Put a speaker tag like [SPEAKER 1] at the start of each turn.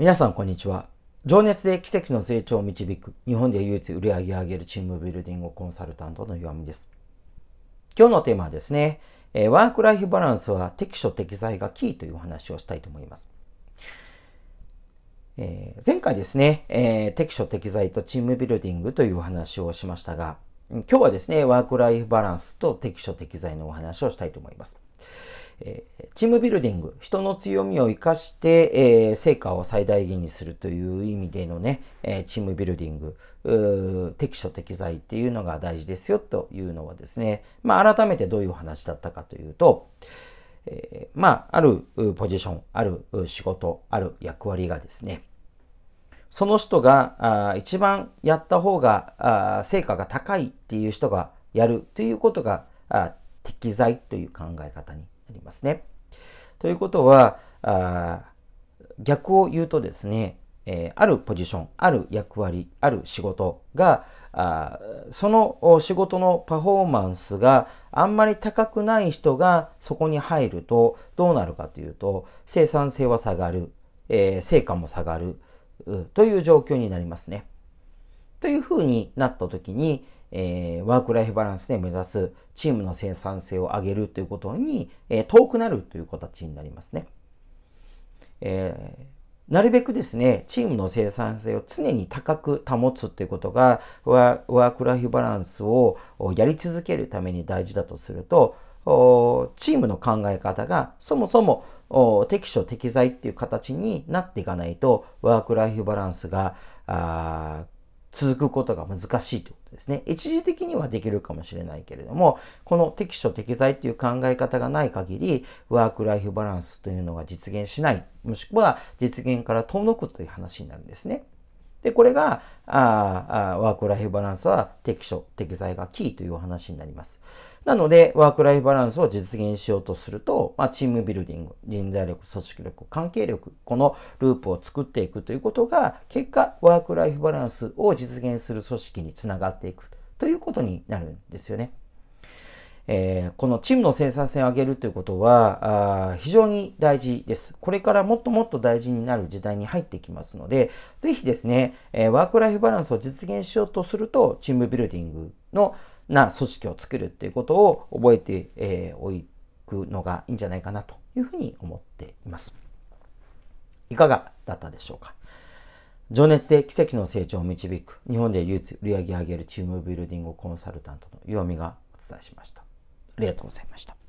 [SPEAKER 1] 皆さんこんにちは情熱で奇跡の成長を導く日本で唯一売り上げ上げるチームビルディングコンサルタントの岩見です今日のテーマはですねワークライフバランスは適所適材がキーというお話をしたいと思います、えー、前回ですね、えー、適所適材とチームビルディングというお話をしましたが今日はですねワークライフバランスと適所適材のお話をしたいと思いますチームビルディング、人の強みを生かして、え成果を最大限にするという意味でのね、えチームビルディング、適所適材っていうのが大事ですよというのはですね、まあ、改めてどういう話だったかというと、えまあ、あるポジション、ある仕事、ある役割がですね、その人が一番やった方が成果が高いっていう人がやるということが適材という考え方にりますね。ということは、あ逆を言うとですね、えー、あるポジション、ある役割、ある仕事が、あその仕事のパフォーマンスがあんまり高くない人がそこに入るとどうなるかというと生産性は下がる、えー、成果も下がるという状況になりますね。というふうになった時に、えー、ワークライフバランスで目指すチームの生産性を上げるということに、えー、遠くなるという形になりますね。えー、なるべくですね、チームの生産性を常に高く保つということがワ、ワークライフバランスをやり続けるために大事だとすると、チームの考え方がそもそも適所適材っていう形になっていかないと、ワークライフバランスが続くことが難しいということですね。一時的にはできるかもしれないけれども、この適所適材という考え方がない限り、ワークライフバランスというのが実現しない、もしくは実現から遠のくという話になるんですね。で、これが、あワークライフバランスは適所、適材がキーというお話になります。なので、ワークライフバランスを実現しようとすると、まあ、チームビルディング、人材力、組織力、関係力、このループを作っていくということが、結果、ワークライフバランスを実現する組織につながっていくということになるんですよね。えー、このチームの生産性を上げるということはあ非常に大事です。これからもっともっと大事になる時代に入ってきますので、ぜひですね、えー、ワーク・ライフ・バランスを実現しようとすると、チームビルディングのな組織を作るっていうことを覚えて、えー、おくのがいいんじゃないかなというふうに思っています。いかがだったでしょうか情熱で奇跡の成長を導く日本で唯一売り上げ上げるチームビルディングコンサルタントの岩見がお伝えしました。ありがとうございました。